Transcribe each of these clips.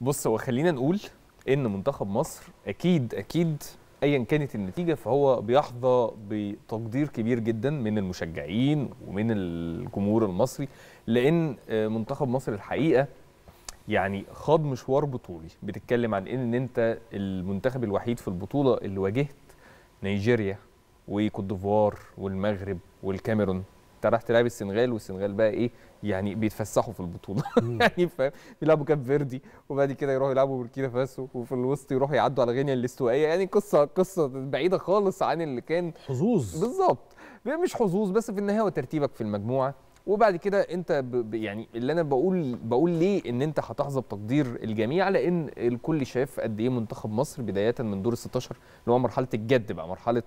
بص هو خلينا نقول ان منتخب مصر اكيد اكيد ايا كانت النتيجه فهو بيحظى بتقدير كبير جدا من المشجعين ومن الجمهور المصري لان آه، منتخب مصر الحقيقه يعني خاض مشوار بطولي بتتكلم عن ان انت المنتخب الوحيد في البطوله اللي واجهت نيجيريا وكوت ديفوار والمغرب والكاميرون انت رايح تلعب السنغال والسنغال بقى ايه يعني بيتفسحوا في البطوله يعني فاهم بيلعبوا كاب فيردي وبعد كده يروحوا يلعبوا بوركينا فاسو وفي الوسط يروحوا يعدوا على غينيا الاستوائيه يعني قصه قصه بعيده خالص عن اللي كان حظوظ بالظبط مش حظوظ بس في النهايه هو ترتيبك في المجموعه وبعد كده انت ب... يعني اللي انا بقول بقول ليه ان انت هتحظى بتقدير الجميع لان الكل شاف قد ايه منتخب مصر بدايه من دور ال 16 اللي هو مرحله الجد بقى مرحله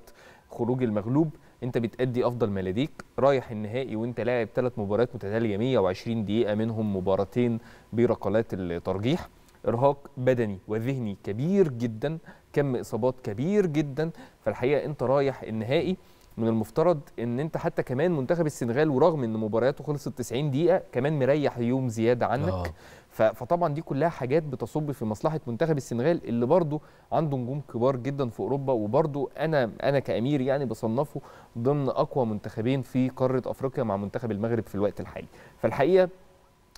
خروج المغلوب انت بتأدي افضل ما لديك رايح النهائي وانت لاعب ثلاث مباريات متتاليه 120 دقيقه منهم مباراتين بركلات الترجيح ارهاق بدني وذهني كبير جدا كم اصابات كبير جدا فالحقيقه انت رايح النهائي من المفترض ان انت حتى كمان منتخب السنغال ورغم ان مبارياته خلصت 90 دقيقه كمان مريح يوم زياده عنك آه. فطبعا دي كلها حاجات بتصب في مصلحه منتخب السنغال اللي برضه عنده نجوم كبار جدا في اوروبا وبرضه انا انا كامير يعني بصنفه ضمن اقوى منتخبين في قاره افريقيا مع منتخب المغرب في الوقت الحالي فالحقيقه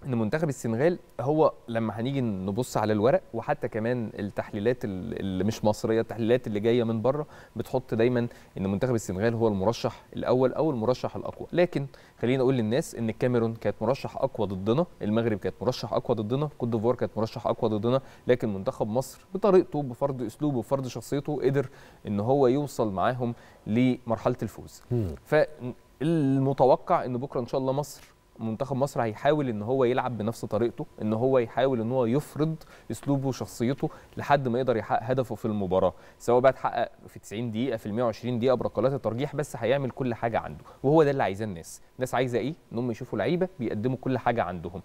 ان منتخب السنغال هو لما هنيجي نبص على الورق وحتى كمان التحليلات اللي مش مصريه التحليلات اللي جايه من بره بتحط دايما ان منتخب السنغال هو المرشح الاول او المرشح الاقوى لكن خلينا اقول للناس ان الكاميرون كانت مرشح اقوى ضدنا المغرب كانت مرشح اقوى ضدنا كوت ديفوار كانت مرشح اقوى ضدنا لكن منتخب مصر بطريقته بفرض اسلوبه بفرض شخصيته قدر ان هو يوصل معاهم لمرحله الفوز فالمتوقع ان بكره ان شاء الله مصر منتخب مصر هيحاول ان هو يلعب بنفس طريقته ان هو يحاول ان هو يفرض اسلوبه وشخصيته لحد ما يقدر يحقق هدفه في المباراه سواء بقى اتحقق في 90 دقيقه في 120 دقيقه بركلات الترجيح بس هيعمل كل حاجه عنده وهو ده اللي عايزاه الناس الناس عايزه ايه ان هم يشوفوا لعيبه بيقدموا كل حاجه عندهم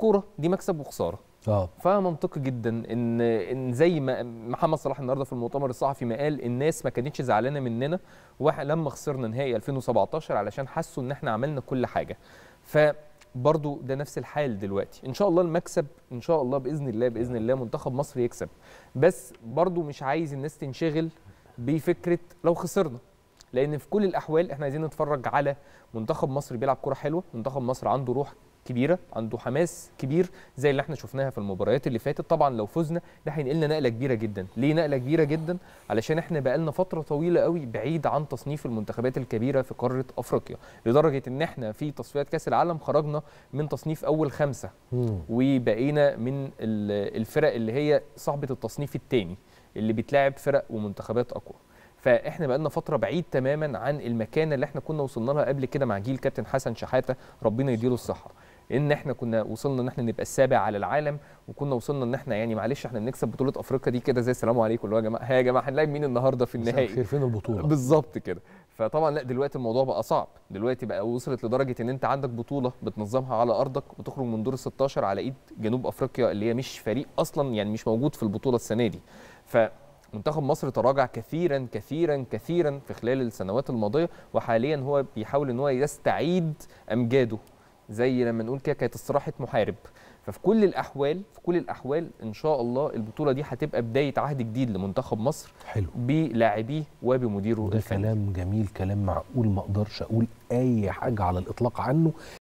الكوره دي مكسب وخساره اه فمنطقي جدا ان ان زي ما محمد صلاح النهارده في المؤتمر الصحفي ما قال الناس ما كانتش زعلانه مننا لما خسرنا نهائي 2017 علشان حسوا ان احنا عملنا كل حاجه ف برضو ده نفس الحال دلوقتي ان شاء الله المكسب ان شاء الله باذن الله باذن الله منتخب مصر يكسب بس برضو مش عايز الناس تنشغل بفكره لو خسرنا لان في كل الاحوال احنا عايزين نتفرج على منتخب مصر بيلعب كره حلوه منتخب مصر عنده روح كبيره عنده حماس كبير زي اللي احنا شفناها في المباريات اللي فاتت طبعا لو فزنا ده هينقلنا نقله كبيره جدا ليه نقله كبيره جدا علشان احنا بقالنا فتره طويله قوي بعيد عن تصنيف المنتخبات الكبيره في قاره افريقيا لدرجه ان احنا في تصفيات كاس العالم خرجنا من تصنيف اول خمسه وبقينا من الفرق اللي هي صاحبه التصنيف الثاني اللي بتلاعب فرق ومنتخبات اقوى فاحنا بقالنا فتره بعيد تماما عن المكانه اللي احنا كنا وصلنا لها قبل كده مع جيل كابتن حسن شحاته ربنا يديله الصحه ان احنا كنا وصلنا ان احنا نبقى السابع على العالم وكنا وصلنا ان احنا يعني معلش احنا بنكسب بطوله افريقيا دي كده زي السلام عليكم اللي هو يا جماعه ها يا جماعه هنلاعب مين النهارده في النهائي فين البطوله بالظبط كده فطبعا لا دلوقتي الموضوع بقى صعب دلوقتي بقى وصلت لدرجه ان انت عندك بطوله بتنظمها على ارضك وتخرج من دور ال 16 على ايد جنوب افريقيا اللي هي مش فريق اصلا يعني مش موجود في البطوله السنه دي فمنتخب مصر تراجع كثيرا كثيرا كثيرا في خلال السنوات الماضيه وحاليا هو بيحاول ان هو يستعيد امجاده زي لما نقول كده كانت استراحه محارب ففي كل الاحوال في كل الاحوال ان شاء الله البطوله دي هتبقى بدايه عهد جديد لمنتخب مصر حلو بلاعبيه وبمديره الفني كلام جميل كلام معقول ما اقدرش اقول اي حاجه على الاطلاق عنه